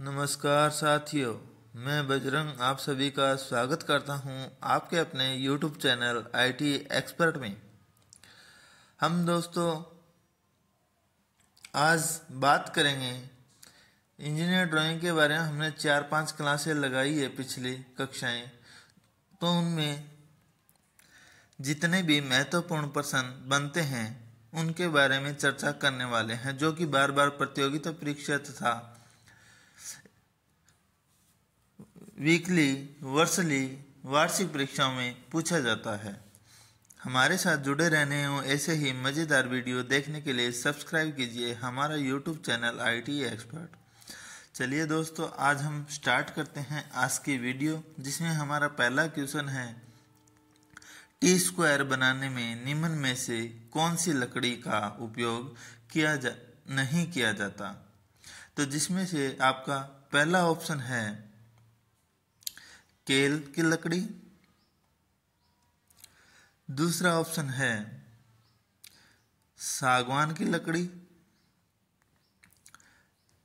नमस्कार साथियों मैं बजरंग आप सभी का स्वागत करता हूं आपके अपने यूट्यूब चैनल आईटी एक्सपर्ट में हम दोस्तों आज बात करेंगे इंजीनियर ड्राइंग के बारे में हमने चार पांच क्लासें लगाई है पिछली कक्षाएं तो उनमें जितने भी महत्वपूर्ण प्रश्न बनते हैं उनके बारे में चर्चा करने वाले हैं जो कि बार बार प्रतियोगिता परीक्षा तथा वीकली वर्षली वार्षिक परीक्षाओं में पूछा जाता है हमारे साथ जुड़े रहने हो ऐसे ही मज़ेदार वीडियो देखने के लिए सब्सक्राइब कीजिए हमारा यूट्यूब चैनल आई एक्सपर्ट चलिए दोस्तों आज हम स्टार्ट करते हैं आज की वीडियो जिसमें हमारा पहला क्वेश्चन है टी स्क्वायर बनाने में निम्न में से कौन सी लकड़ी का उपयोग किया जा नहीं किया जाता तो जिसमें से आपका पहला ऑप्शन है केल की लकड़ी दूसरा ऑप्शन है सागवान की लकड़ी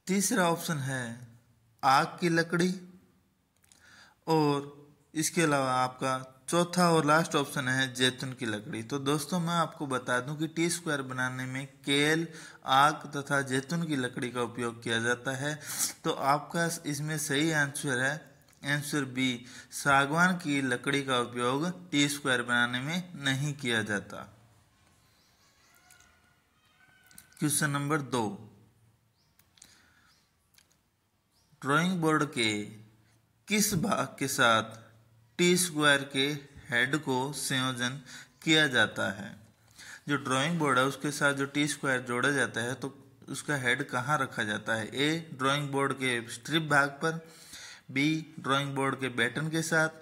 तीसरा ऑप्शन है आग की लकड़ी और इसके अलावा आपका चौथा और लास्ट ऑप्शन है जैतून की लकड़ी तो दोस्तों मैं आपको बता दूं कि टी स्क्वायर बनाने में केल आग तथा जैतून की लकड़ी का उपयोग किया जाता है तो आपका इसमें सही आंसर है आंसर बी सागवान की लकड़ी का उपयोग टी स्क्वायर बनाने में नहीं किया जाता क्वेश्चन नंबर दो ड्राइंग बोर्ड के किस भाग के साथ टी स्क्वायर के हेड को संयोजन किया जाता है जो ड्राइंग बोर्ड है उसके साथ जो टी स्क्वायर जोड़ा जाता है तो उसका हेड कहाँ रखा जाता है ए ड्राइंग बोर्ड के स्ट्रिप भाग पर बी ड्राइंग बोर्ड के बैटन के साथ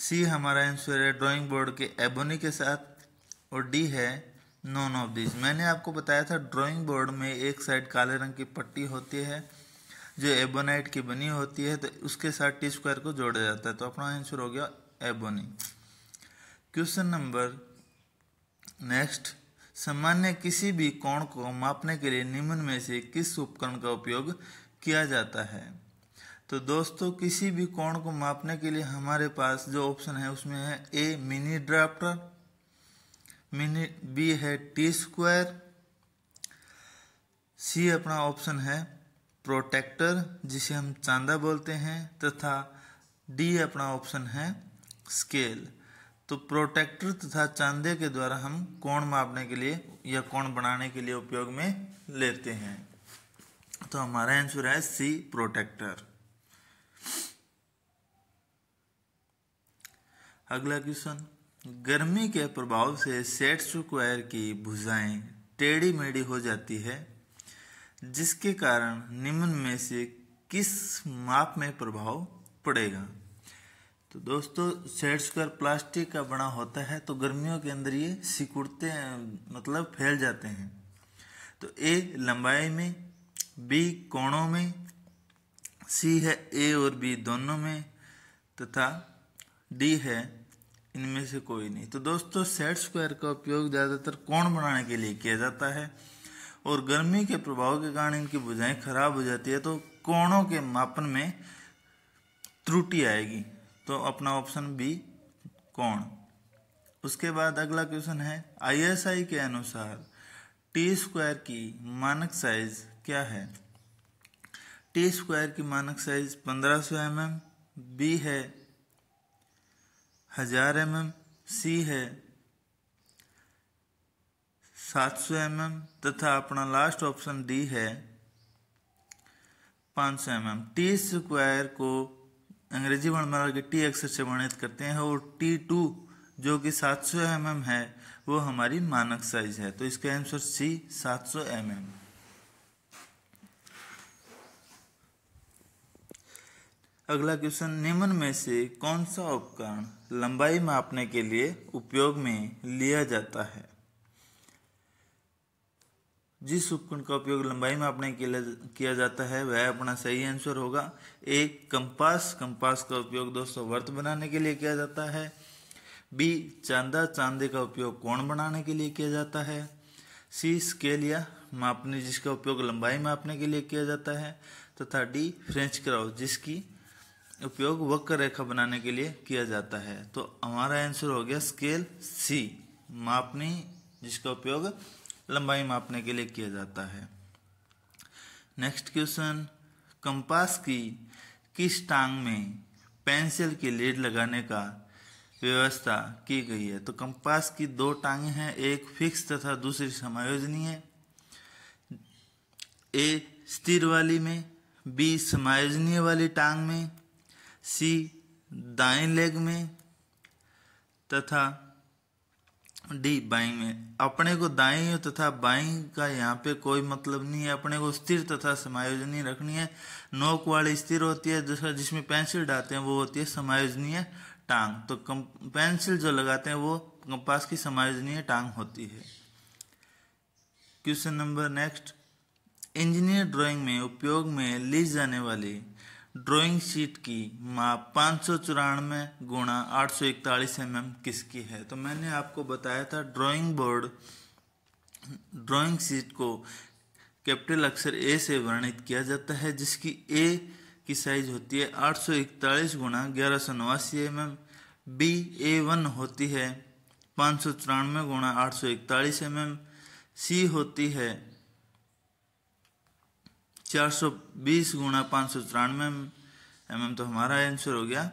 सी हमारा आंसर है ड्राइंग बोर्ड के एबोनी के साथ और डी है नॉन ऑफ दिस मैंने आपको बताया था ड्राइंग बोर्ड में एक साइड काले रंग की पट्टी होती है जो एबोनाइट की बनी होती है तो उसके साथ टी स्क्वायर को जोड़ा जाता है तो अपना आंसर हो गया एबोनी क्वेश्चन नंबर नेक्स्ट सामान्य किसी भी कोण को मापने के लिए निम्न में से किस उपकरण का उपयोग किया जाता है तो दोस्तों किसी भी कोण को मापने के लिए हमारे पास जो ऑप्शन है उसमें है A mini drafter mini B है टी स्क्वायर सी अपना ऑप्शन है प्रोटेक्टर जिसे हम चांदा बोलते हैं तथा डी अपना ऑप्शन है स्केल तो प्रोटेक्टर तथा चांदे के द्वारा हम कोण मापने के लिए या कोण बनाने के लिए उपयोग में लेते हैं तो हमारा आंसर है सी प्रोटेक्टर अगला क्वेश्चन गर्मी के प्रभाव से सेट स्क्वायर की भुजाएं टेढ़ी मेढ़ी हो जाती है जिसके कारण निम्न में से किस माप में प्रभाव पड़ेगा तो दोस्तों सेट स्क्वायर प्लास्टिक का बना होता है तो गर्मियों के अंदर ये सिकुड़ते मतलब फैल जाते हैं तो ए लंबाई में बी कोणों में सी है ए और बी दोनों में तथा डी है इनमें से कोई नहीं तो दोस्तों सेट स्क्वायर का उपयोग ज़्यादातर कोण बनाने के लिए किया जाता है और गर्मी के प्रभाव के कारण इनकी बुझाएं खराब हो जाती है तो कोणों के मापन में त्रुटि आएगी तो अपना ऑप्शन बी कोण उसके बाद अगला क्वेश्चन है आईएसआई के अनुसार टी स्क्वायर की मानक साइज क्या है टी स्क्वायर की मानक साइज 1500 सौ mm, बी है हजार एम एम सी है 700 सौ mm, तथा अपना लास्ट ऑप्शन डी है 500 सौ mm. टी स्क्वायर को अंग्रेजी वर्णमाला के टी अक्षर से वर्णित करते हैं और टी टू जो कि 700 सौ mm है वो हमारी मानक साइज है तो इसका आंसर सी 700 सौ mm अगला क्वेश्चन निम्न में से कौन सा उपकरण लंबाई मापने के लिए उपयोग में लिया जाता है जिस उपकरण का उपयोग लंबाई मापने के लिए किया जाता है वह अपना सही आंसर होगा एक कंपास कंपास का उपयोग दोस्तों वर्त बनाने के लिए किया जाता है बी चांदा चांदे का उपयोग कोण बनाने के लिए किया जाता है सी स्केल या मापने जिसका उपयोग लंबाई मापने के लिए किया जाता है तथा डी फ्रेंच क्राउ जिसकी उपयोग वक्र रेखा बनाने के लिए किया जाता है तो हमारा आंसर हो गया स्केल सी मापनी जिसका उपयोग लंबाई मापने के लिए किया जाता है नेक्स्ट क्वेश्चन कंपास की किस टांग में पेंसिल की लीड लगाने का व्यवस्था की गई है तो कंपास की दो टांगें हैं एक फिक्स तथा दूसरी समायोजनीय ए स्थिर वाली में बी समायोजनीय वाली टांग में सी दाएं लेग में तथा डी बाई में अपने को दाई तथा बाई का यहाँ पे कोई मतलब नहीं है अपने को स्थिर तथा समायोजनीय रखनी है नोक वाली स्थिर होती है दूसरा जिसमें पेंसिल डालते हैं वो होती है समायोजनीय टांग तो कम, पेंसिल जो लगाते हैं वो कंपास की समायोजनीय टांग होती है question number next engineer drawing में उपयोग में ली जाने वाली ड्राइंग शीट की माप पाँच सौ चौरानवे गुणा आठ सौ इकतालीस एम एम किसकी है तो मैंने आपको बताया था ड्राइंग बोर्ड ड्राइंग शीट को कैपिटल अक्षर ए से वर्णित किया जाता है जिसकी ए की साइज होती है आठ सौ इकतालीस गुणा ग्यारह सौ नवासी M M B A one होती है पाँच सौ चौरानवे गुणा आठ सौ इकतालीस एम एम सी होती है चार सौ बीस गुणा पाँच सौ तिरानवे एम एम तो हमारा आंसर हो गया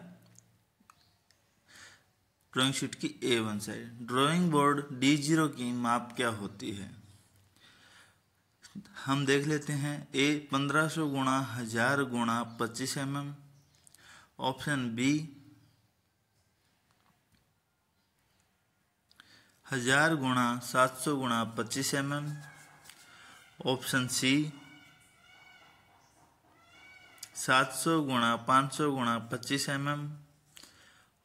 ड्राइंग शीट की A one side drawing board D zero की माप क्या होती है हम देख लेते हैं ए पंद्रह सौ गुणा हजार गुणा पच्चीस एम एम ऑप्शन बी हजार गुणा सात सौ गुणा पच्चीस एम एम ऑप्शन सी सात सौ गुणा पाँच सौ गुणा पच्चीस एम एम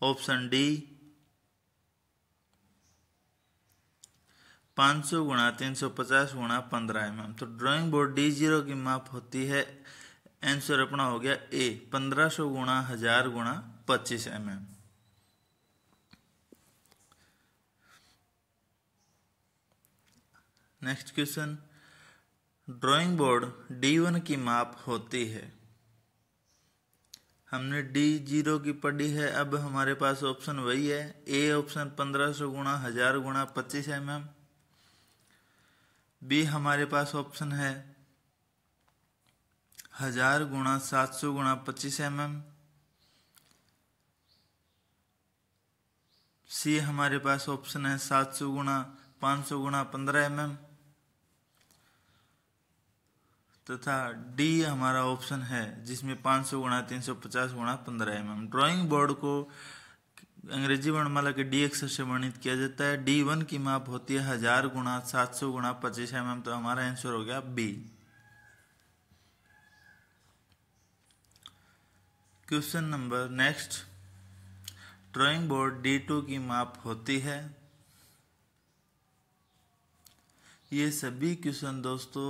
ऑप्शन डी पाँच सौ गुणा तीन सौ पचास गुणा पंद्रह एम एम तो ड्राइंग बोर्ड डी जीरो की माप होती है आंसर अपना हो गया ए पंद्रह सौ गुणा हजार गुणा पच्चीस M M next question drawing board D one की माप होती है हमने डी जीरो की पढ़ी है अब हमारे पास ऑप्शन वही है ए ऑप्शन पंद्रह सौ गुणा हजार गुणा पच्चीस एम एम बी हमारे पास ऑप्शन है हजार गुणा सात सौ गुणा पच्चीस एम एम सी हमारे पास ऑप्शन है सात सौ गुणा पाँच सौ गुणा पंद्रह एम एम तथा डी हमारा ऑप्शन है जिसमें पांच सौ गुणा तीन सौ पचास गुणा पंद्रह एम एम ड्रॉइंग बोर्ड को अंग्रेजी वर्णमाला के डी अक्षर से वर्णित किया जाता है डी वन की माप होती है हजार गुणा सात सौ गुणा पच्चीस एम एम तो हमारा आंसर हो गया B question number next drawing board D two की माप होती है ये सभी क्वेश्चन दोस्तों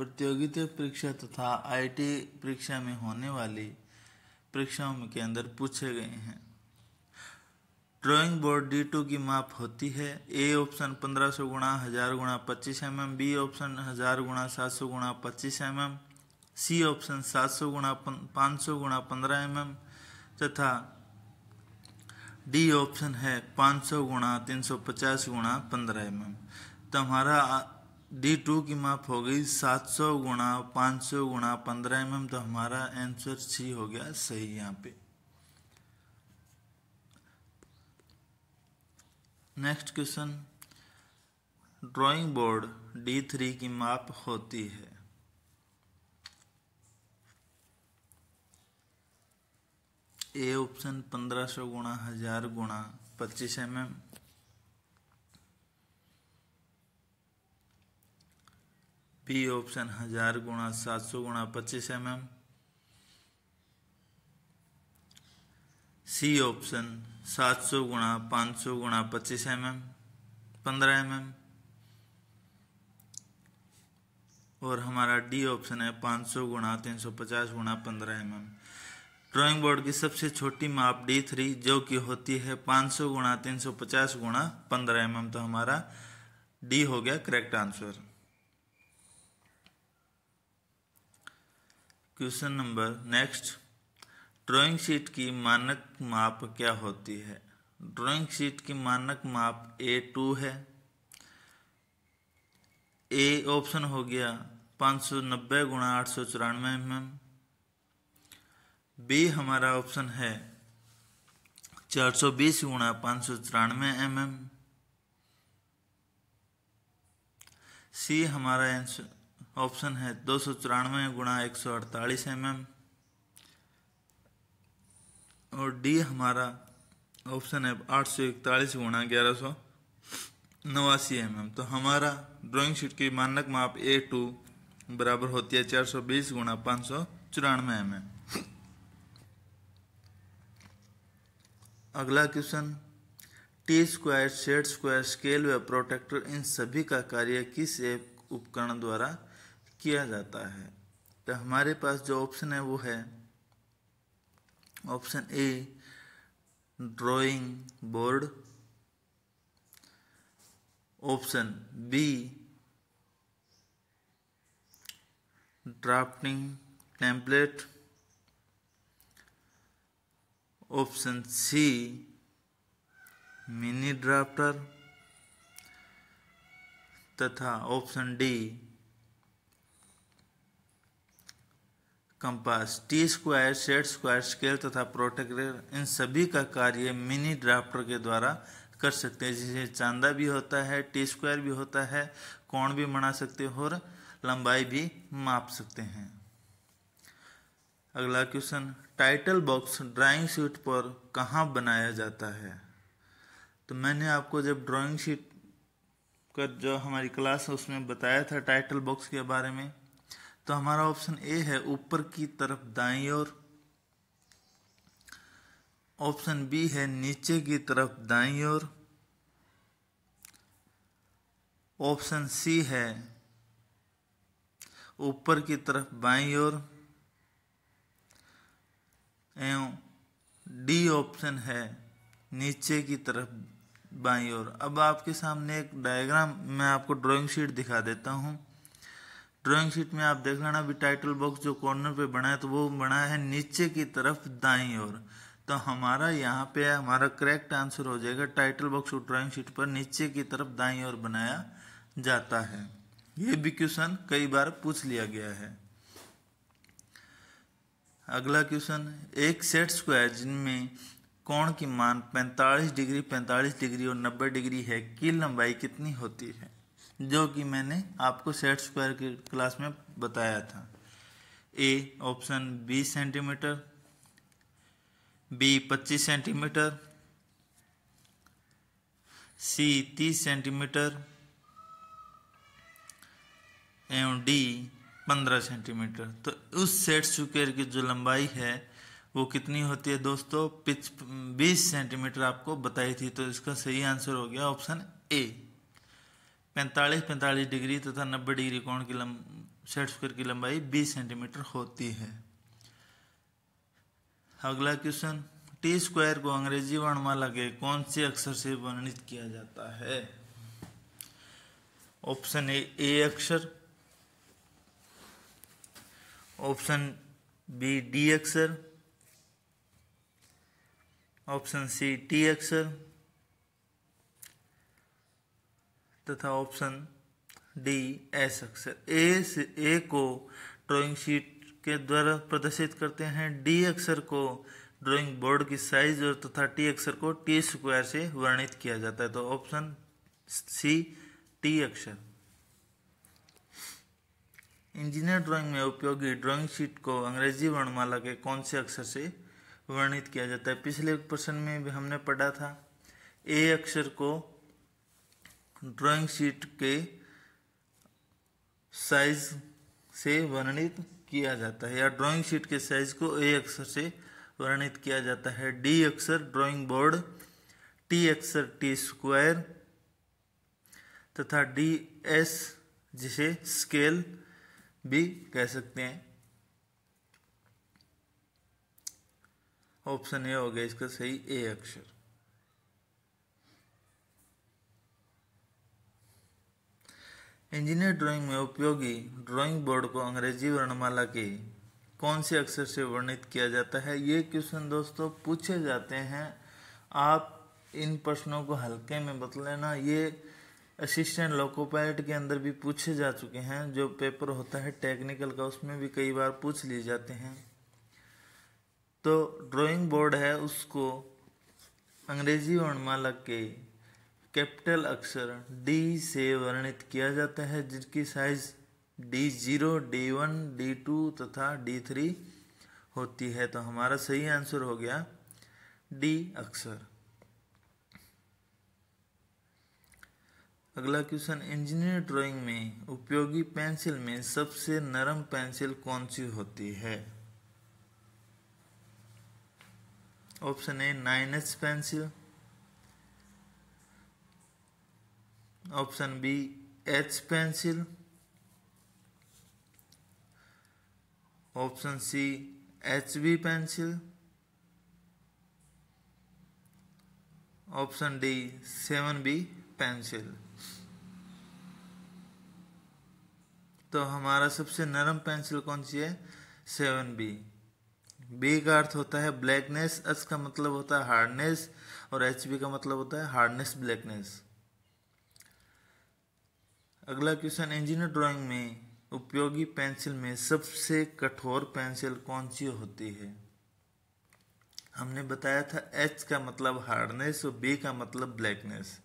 प्रतियोगिता परीक्षा तथा आईटी परीक्षा में होने वाली परीक्षाओं के अंदर पूछे गए हैं ड्राइंग बोर्ड डी टू की माप होती है ए ऑप्शन पंद्रह सौ गुणा हजार गुणा पच्चीस एम एम बी ऑप्शन हजार गुणा सात सौ गुणा पच्चीस एम एम सी ऑप्शन सात सौ गुणा पाँच सौ गुणा पंद्रह एम mm एम तथा डी ऑप्शन है पाँच सौ गुणा तीन सौ पचास गुणा पंद्रह एम mm। एम तो हमारा डी टू की माप हो गई सात सौ गुणा पाँच सौ गुणा पंद्रह एम तो हमारा आंसर सी हो गया सही यहाँ पे next question drawing board D three की माप होती है ए ऑप्शन पंद्रह सौ गुणा हजार गुणा पच्चीस एम एम पी ऑप्शन हजार गुणा सात सौ गुणा पच्चीस एम एम सी ऑप्शन सात सौ गुणा पांच सौ गुणा पच्चीस एम एम पंद्रह एम एम और हमारा डी ऑप्शन है पांच सौ गुणा तीन सौ पचास गुणा पंद्रह एम एम ड्रॉइंग बोर्ड की सबसे छोटी माप डी थ्री जो कि होती है पांच सौ गुणा तीन सौ पचास गुणा पंद्रह एम एम तो हमारा डी हो गया correct answer question number next drawing sheet की मानक माप क्या होती है ड्राइंग शीट की मानक माप ए टू है ए ऑप्शन हो गया पाँच सौ नब्बे गुणा आठ सौ चौरानवे एम एम बी हमारा ऑप्शन है चार सौ बीस गुणा पाँच सौ चौरानवे एम एम सी हमारा आंसर ऑप्शन है दो सौ चौरानवे गुणा एक सौ अड़तालीस एम एम और डी हमारा ऑप्शन है आठ सौ इकतालीस गुणा ग्यारह सौ नवासी एम एम तो हमारा ड्राइंग शीट की मानक माप ए टू बराबर होती है चार सौ बीस गुणा पाँच सौ चौरानवे एम एम अगला question T square set square scale व प्रोटेक्टर इन सभी का कार्य किस एक उपकरण द्वारा किया जाता है तो हमारे पास जो ऑप्शन है वो है option A drawing board option B drafting template option C mini drafter तथा option D compass T square set square scale तथा प्रोटेक्टर इन सभी का कार्य मिनी ड्राफ्टर के द्वारा कर सकते हैं जिसे चांदा भी होता है टी स्क्वायर भी होता है कोण भी बना सकते हैं और लंबाई भी माप सकते हैं अगला question title box drawing sheet पर कहाँ बनाया जाता है तो मैंने आपको जब ड्राइंग शीट का जो हमारी क्लास है उसमें बताया था टाइटल बॉक्स के बारे में तो हमारा ऑप्शन ए है ऊपर की तरफ दाई ओर ऑप्शन बी है नीचे की तरफ दाई ओर ऑप्शन सी है ऊपर की तरफ बाई ओर एवं डी ऑप्शन है नीचे की तरफ बाई ओर अब आपके सामने एक डायग्राम मैं आपको ड्राइंग शीट दिखा देता हूँ ड्राइंग शीट में आप देख लेना भी टाइटल बॉक्स जो कॉर्नर पे बना है तो वो बना है नीचे की तरफ दाई और तो हमारा यहाँ पे हमारा करेक्ट आंसर हो जाएगा टाइटल बॉक्स और ड्राइंग शीट पर नीचे की तरफ दाई और बनाया जाता है ये भी क्वेश्चन कई बार पूछ लिया गया है अगला क्वेश्चन एक सेट स्क्वायर जिनमें कोण की मान 45 डिग्री 45 डिग्री और 90 डिग्री है की लंबाई कितनी होती है जो कि मैंने आपको सेट स्क्वायर की क्लास में बताया था ए ऑप्शन बीस सेंटीमीटर बी पच्चीस सेंटीमीटर सी तीस सेंटीमीटर एवं डी पंद्रह सेंटीमीटर तो उस सेट स्क्वायर की जो लंबाई है वो कितनी होती है दोस्तों पिच बीस सेंटीमीटर आपको बताई थी तो इसका सही आंसर हो गया ऑप्शन ए पैंतालीस पैंतालीस डिग्री तथा नब्बे डिग्री कोण की सेट स्क्वायर की लंबाई बीस सेंटीमीटर होती है अगला क्वेश्चन टी स्क्वायर को अंग्रेजी वर्णमाला के कौन से अक्षर से वर्णित किया जाता है ऑप्शन ए ए अक्षर ऑप्शन बी डी अक्षर ऑप्शन सी टी अक्षर तथा ऑप्शन डी एस अक्षर ए से ए को ड्राइंग शीट के द्वारा प्रदर्शित करते हैं डी अक्षर को ड्राइंग बोर्ड की साइज और तथा टी अक्षर को टी स्क्वायर से वर्णित किया जाता है तो ऑप्शन सी टी अक्षर इंजीनियर ड्राइंग में उपयोगी ड्राइंग शीट को अंग्रेजी वर्णमाला के कौन से अक्षर से वर्णित किया जाता है पिछले प्रश्न में भी हमने पढ़ा था ए अक्षर को ड्राइंग शीट के साइज से वर्णित किया जाता है या ड्राइंग शीट के साइज को ए अक्षर से वर्णित किया जाता है डी अक्षर ड्राइंग बोर्ड टी अक्षर टी स्क्वायर तथा डी एस जिसे स्केल भी कह सकते हैं ऑप्शन ए हो गया इसका सही ए अक्षर इंजीनियर ड्राइंग में उपयोगी ड्राइंग बोर्ड को अंग्रेजी वर्णमाला के कौन से अक्षर से वर्णित किया जाता है ये क्वेश्चन दोस्तों पूछे जाते हैं आप इन प्रश्नों को हल्के में लेना ये असिस्टेंट लोकोपायलट के अंदर भी पूछे जा चुके हैं जो पेपर होता है टेक्निकल का उसमें भी कई बार पूछ लिए जाते हैं तो ड्राइंग बोर्ड है उसको अंग्रेजी वर्णमाला के कैपिटल अक्षर डी से वर्णित किया जाता है जिनकी size D zero D one D two तथा डी थ्री होती है तो हमारा सही आंसर हो गया डी अक्षर अगला क्वेश्चन इंजीनियर ड्राइंग में उपयोगी पेंसिल में सबसे नरम पेंसिल कौन सी होती है option A nine H pencil option B H pencil option C H B pencil option D seven B pencil तो हमारा सबसे नरम पेंसिल कौन सी है सेवन बी बी का अर्थ होता है ब्लैकनेस एच का मतलब होता है हार्डनेस और एच बी का मतलब होता है हार्डनेस ब्लैकनेस अगला क्वेश्चन इंजीनियर ड्राइंग में उपयोगी पेंसिल में सबसे कठोर पेंसिल कौन सी होती है हमने बताया था एच का मतलब हार्डनेस और बी का मतलब ब्लैकनेस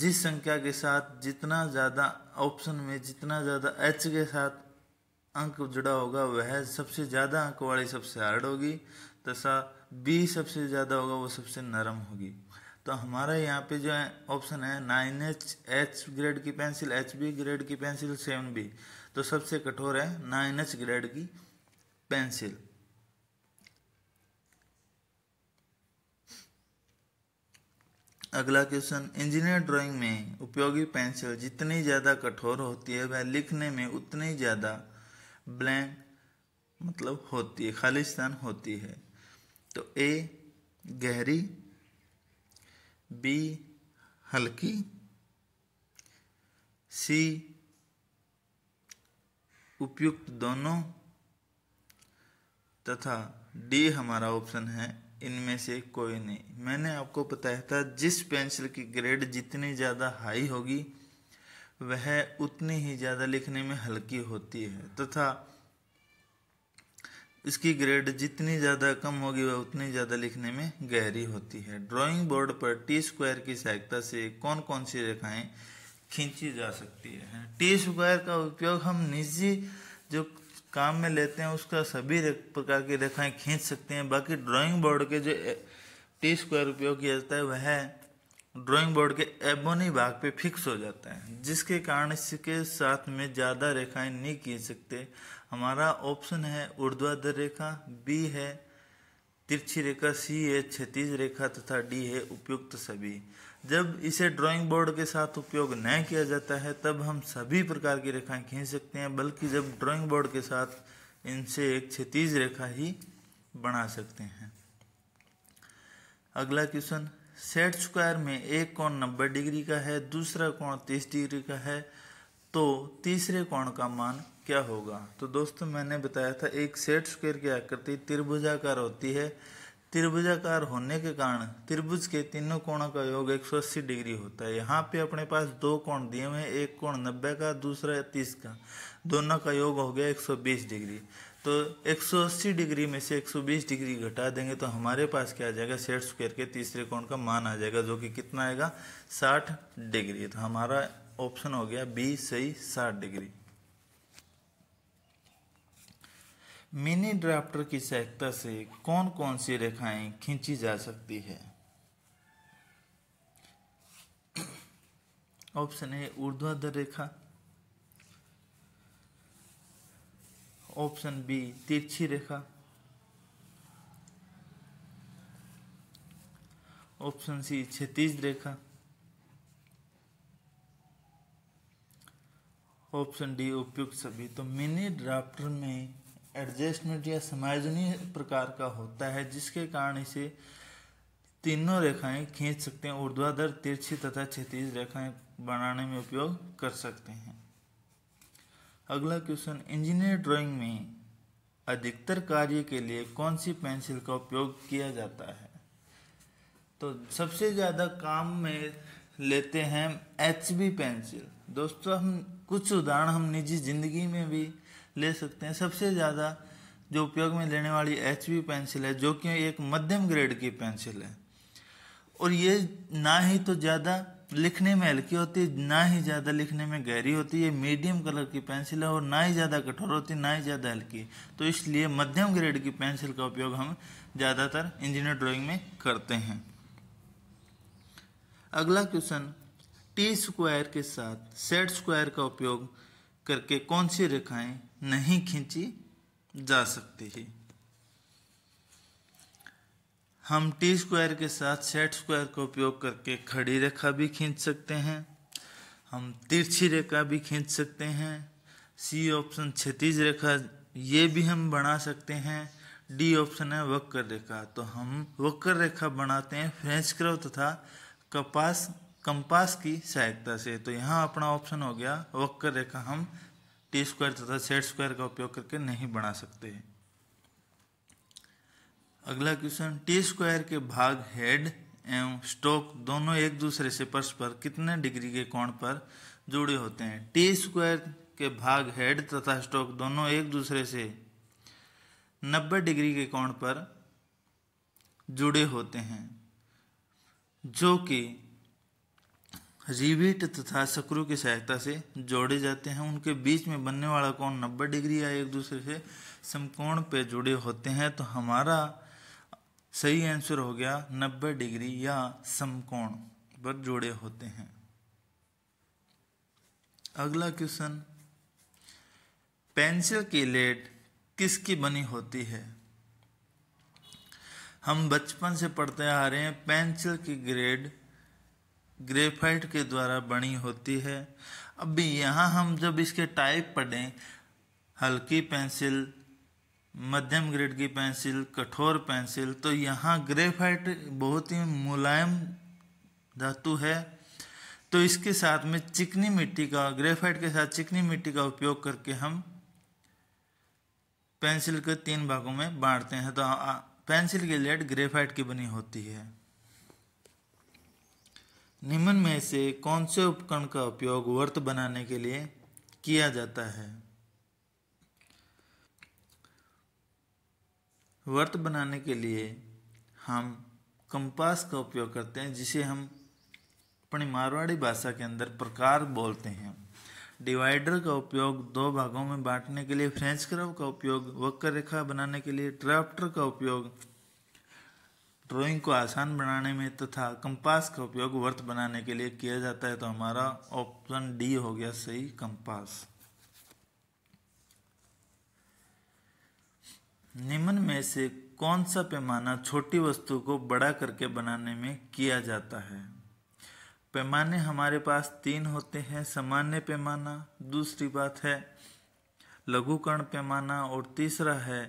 जिस संख्या के साथ जितना ज़्यादा ऑप्शन में जितना ज़्यादा एच के साथ अंक जुड़ा होगा वह सबसे ज़्यादा अंक वाली सबसे हार्ड होगी तथा बी सबसे ज़्यादा होगा वो सबसे नरम होगी तो हमारा यहाँ पे जो है ऑप्शन है नाइन एच एच ग्रेड की पेंसिल एच बी ग्रेड की पेंसिल सेवन बी तो सबसे कठोर है नाइन एच ग्रेड की पेंसिल अगला क्वेश्चन इंजीनियर ड्राइंग में उपयोगी पेंसिल जितनी ज़्यादा कठोर होती है वह लिखने में उतनी ज़्यादा ब्लैंक मतलब होती है खालिस्तान होती है तो ए गहरी बी हल्की सी उपयुक्त दोनों तथा डी हमारा ऑप्शन है इनमें से कोई नहीं मैंने आपको बताया था जिस पेंसिल की ग्रेड जितनी ज़्यादा हाई होगी वह उतनी ही ज़्यादा लिखने में हल्की होती है तथा इसकी ग्रेड जितनी ज़्यादा कम होगी वह उतनी ज़्यादा लिखने में गहरी होती है ड्राइंग बोर्ड पर टी स्क्वायर की सहायता से कौन कौन सी रेखाएं खींची जा सकती है टी स्क्वायर का उपयोग हम निजी जो काम में लेते हैं उसका सभी प्रकार की रेखाएं खींच सकते हैं बाकी ड्राइंग बोर्ड के जो टी स्क्वायर उपयोग किया जाता है वह ड्राइंग बोर्ड के एबोनी भाग पे फिक्स हो जाता है जिसके कारण इसके साथ में ज़्यादा रेखाएं नहीं खींच सकते हमारा ऑप्शन है ऊर्ध्वाधर रेखा बी है तिरछी रेखा सी है क्षतिज रेखा तथा डी है उपयुक्त सभी जब इसे ड्राइंग बोर्ड के साथ उपयोग न किया जाता है तब हम सभी प्रकार की रेखाएं खींच सकते हैं बल्कि जब ड्राइंग बोर्ड के साथ इनसे एक क्षतिज रेखा ही बना सकते हैं अगला क्वेश्चन सेट स्क्वायर में एक कोण नब्बे डिग्री का है दूसरा कोण तीस डिग्री का है तो तीसरे कोण का मान क्या होगा तो दोस्तों मैंने बताया था एक सेट स्क्वेयर की आकृति त्रिभुजाकार होती है त्रिभुजाकार होने के कारण त्रिभुज के तीनों कोणों का योग 180 डिग्री होता है यहाँ पे अपने पास दो कोण दिए हुए हैं एक कोण 90 का दूसरा 30 का दोनों का योग हो गया 120 डिग्री तो 180 डिग्री में से 120 डिग्री घटा देंगे तो हमारे पास क्या आ जाएगा सेट स्क्वेयर के तीसरे कोण का मान आ जाएगा जो कि कितना आएगा साठ डिग्री तो हमारा ऑप्शन हो गया बी सही साठ डिग्री मिनी ड्राफ्टर की सहायता से कौन कौन सी रेखाएं खींची जा सकती है ऑप्शन ए ऊर्ध्वाधर रेखा ऑप्शन बी तिरछी रेखा ऑप्शन सी क्षतिज रेखा ऑप्शन डी उपयुक्त सभी तो मिनी ड्राफ्टर में एडजस्टमेंट या समायोजनीय प्रकार का होता है जिसके कारण इसे तीनों रेखाएं खींच सकते हैं ऊर्ध्वाधर तिरछी तथा क्षैतिज रेखाएं बनाने में उपयोग कर सकते हैं अगला क्वेश्चन इंजीनियर ड्राइंग में अधिकतर कार्य के लिए कौन सी पेंसिल का उपयोग किया जाता है तो सबसे ज़्यादा काम में लेते हैं एच बी पेंसिल दोस्तों हम कुछ उदाहरण हम निजी ज़िंदगी में भी ले सकते हैं सबसे ज़्यादा जो उपयोग में लेने वाली एच पेंसिल है जो कि एक मध्यम ग्रेड की पेंसिल है और ये ना ही तो ज़्यादा लिखने में हल्की होती है ना ही ज़्यादा लिखने में गहरी होती है ये मीडियम कलर की पेंसिल है और ना ही ज़्यादा कठोर होती ना ही ज़्यादा हल्की तो इसलिए मध्यम ग्रेड की पेंसिल का उपयोग हम ज़्यादातर इंजीनियर ड्राइंग में करते हैं अगला क्वेश्चन टी स्क्वायर के साथ सेट स्क्वायर का उपयोग करके कौन सी रेखाएं नहीं खींची जा सकती है हम टी स्क्वायर के साथ सेट स्क्वायर का उपयोग करके खड़ी रेखा भी खींच सकते हैं हम तिरछी रेखा भी खींच सकते हैं सी ऑप्शन क्षतिज रेखा ये भी हम बना सकते हैं डी ऑप्शन है वक्र रेखा तो हम वक्र रेखा बनाते हैं फ्रेंच क्रव तथा कपास कंपास की सहायता से तो यहाँ अपना ऑप्शन हो गया वक्र रेखा हम टी स्क्वायर तथा सेट स्क्वायर का उपयोग करके नहीं बना सकते अगला क्वेश्चन टी स्क्वायर के भाग हेड एवं स्टोक दोनों एक दूसरे से परस्पर कितने डिग्री के कोण पर जुड़े होते हैं टी स्क्वायर के भाग हेड तथा स्टोक दोनों एक दूसरे से 90 डिग्री के कोण पर जुड़े होते हैं जो कि रिवीट तथा स्क्रू की सहायता से जोड़े जाते हैं उनके बीच में बनने वाला कोण नब्बे डिग्री या एक दूसरे से समकोण पे जुड़े होते हैं तो हमारा सही आंसर हो गया नब्बे डिग्री या समकोण पर जुड़े होते हैं अगला क्वेश्चन पेंसिल की लेड किसकी बनी होती है हम बचपन से पढ़ते आ रहे हैं पेंसिल की ग्रेड ग्रेफाइट के द्वारा बनी होती है अभी यहाँ हम जब इसके टाइप पढ़ें हल्की पेंसिल मध्यम ग्रेड की पेंसिल कठोर पेंसिल तो यहाँ ग्रेफाइट बहुत ही मुलायम धातु है तो इसके साथ में चिकनी मिट्टी का ग्रेफाइट के साथ चिकनी मिट्टी का उपयोग करके हम पेंसिल के तीन भागों में बांटते हैं तो पेंसिल की लेड ग्रेफाइट की बनी होती है निम्न में से कौन से उपकरण का उपयोग वर्त बनाने के लिए किया जाता है वर्त बनाने के लिए हम कंपास का उपयोग करते हैं जिसे हम अपनी मारवाड़ी भाषा के अंदर प्रकार बोलते हैं डिवाइडर का उपयोग दो भागों में बांटने के लिए फ्रेंच क्रव का उपयोग वक्र रेखा बनाने के लिए ट्रैप्टर का उपयोग ड्राइंग को आसान बनाने में तथा कंपास का उपयोग वर्त बनाने के लिए किया जाता है तो हमारा ऑप्शन डी हो गया सही कंपास निम्न में से कौन सा पैमाना छोटी वस्तु को बड़ा करके बनाने में किया जाता है पैमाने हमारे पास तीन होते हैं सामान्य पैमाना दूसरी बात है लघुकर्ण पैमाना और तीसरा है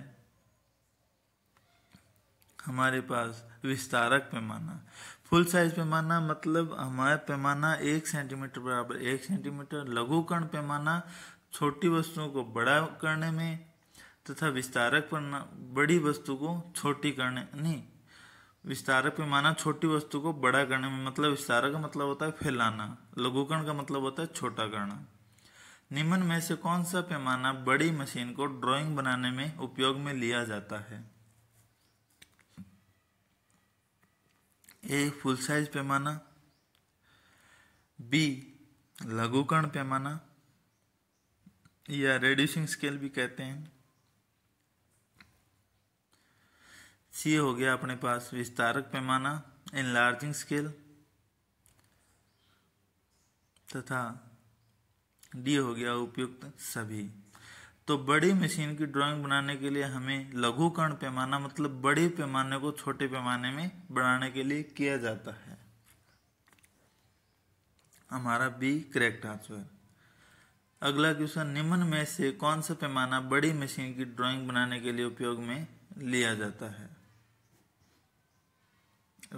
हमारे पास विस्तारक पैमाना फुल साइज पैमाना मतलब हमारा पैमाना एक सेंटीमीटर बराबर एक सेंटीमीटर लघु कर्ण पैमाना छोटी वस्तुओं को बड़ा करने में तथा विस्तारक पैमाना बड़ी वस्तु को छोटी करने नहीं विस्तारक पैमाना छोटी वस्तु को बड़ा करने में मतलब विस्तारक का मतलब होता है फैलाना लघुकरण का मतलब होता है छोटा करना निम्न में से कौन सा पैमाना बड़ी मशीन को ड्राइंग बनाने में उपयोग में लिया जाता है ए फुल साइज पैमाना बी लघुकर्ण पैमाना या रेड्यूसिंग स्केल भी कहते हैं सी हो गया अपने पास विस्तारक पैमाना लार्जिंग स्केल तथा डी हो गया उपयुक्त सभी तो बड़ी मशीन की ड्राइंग बनाने के लिए हमें लघुकर्ण पैमाना मतलब बड़े पैमाने को छोटे पैमाने में बनाने के लिए किया जाता है हमारा बी करेक्ट आंसर अगला क्वेश्चन निम्न में से कौन सा पैमाना बड़ी मशीन की ड्राइंग बनाने के लिए उपयोग में लिया जाता है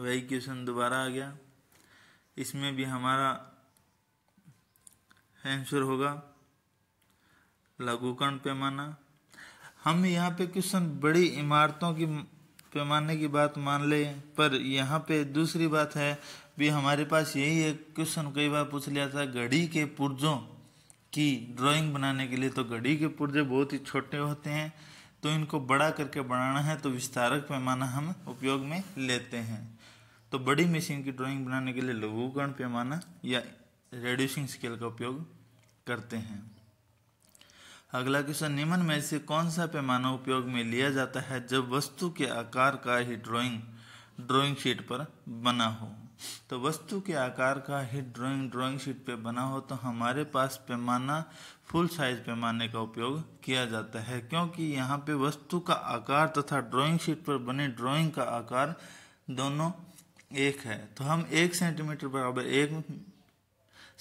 वही क्वेश्चन दोबारा आ गया इसमें भी हमारा आंसर होगा लघुकर्ण पैमाना हम यहाँ पे क्वेश्चन बड़ी इमारतों की पैमाने की बात मान ले पर यहाँ पे दूसरी बात है भी हमारे पास यही एक क्वेश्चन कई बार पूछ लिया था घड़ी के पुर्जों की ड्राइंग बनाने के लिए तो घड़ी के पुर्जे बहुत ही छोटे होते हैं तो इनको बड़ा करके बनाना है तो विस्तारक पैमाना हम उपयोग में लेते हैं तो बड़ी मशीन की ड्राइंग बनाने के लिए लघुकरण पैमाना या रेड्यूसिंग स्केल का उपयोग करते हैं अगला क्वेश्चन निम्न में से कौन सा पैमाना उपयोग में लिया जाता है जब वस्तु के आकार का ही ड्राइंग ड्राइंग शीट पर बना हो तो वस्तु के आकार का ही ड्राइंग ड्राइंग शीट पे बना हो तो हमारे पास पैमाना फुल साइज पैमाने का उपयोग किया जाता है क्योंकि यहाँ पे वस्तु का आकार तथा ड्राइंग शीट पर बने ड्राइंग का आकार दोनों एक है तो हम एक सेंटीमीटर बराबर एक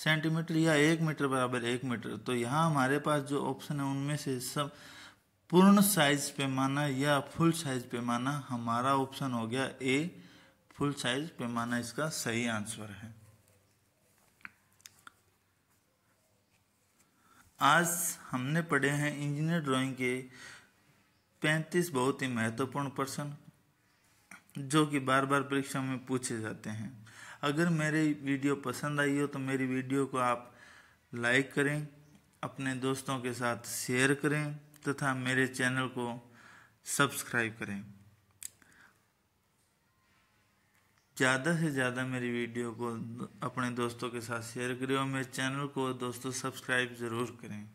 सेंटीमीटर या एक मीटर बराबर एक मीटर तो यहाँ हमारे पास जो ऑप्शन है उनमें से सब पूर्ण साइज पैमाना या फुल साइज पैमाना हमारा ऑप्शन हो गया ए फुल साइज पैमाना इसका सही आंसर है आज हमने पढ़े हैं इंजीनियर ड्राइंग के 35 बहुत ही महत्वपूर्ण प्रश्न जो कि बार बार परीक्षा में पूछे जाते हैं अगर मेरी वीडियो पसंद आई हो तो मेरी वीडियो को आप लाइक करें अपने दोस्तों के साथ शेयर करें तथा मेरे चैनल को सब्सक्राइब करें ज़्यादा से ज़्यादा मेरी वीडियो को अपने दोस्तों के साथ शेयर करें और मेरे चैनल को दोस्तों सब्सक्राइब ज़रूर करें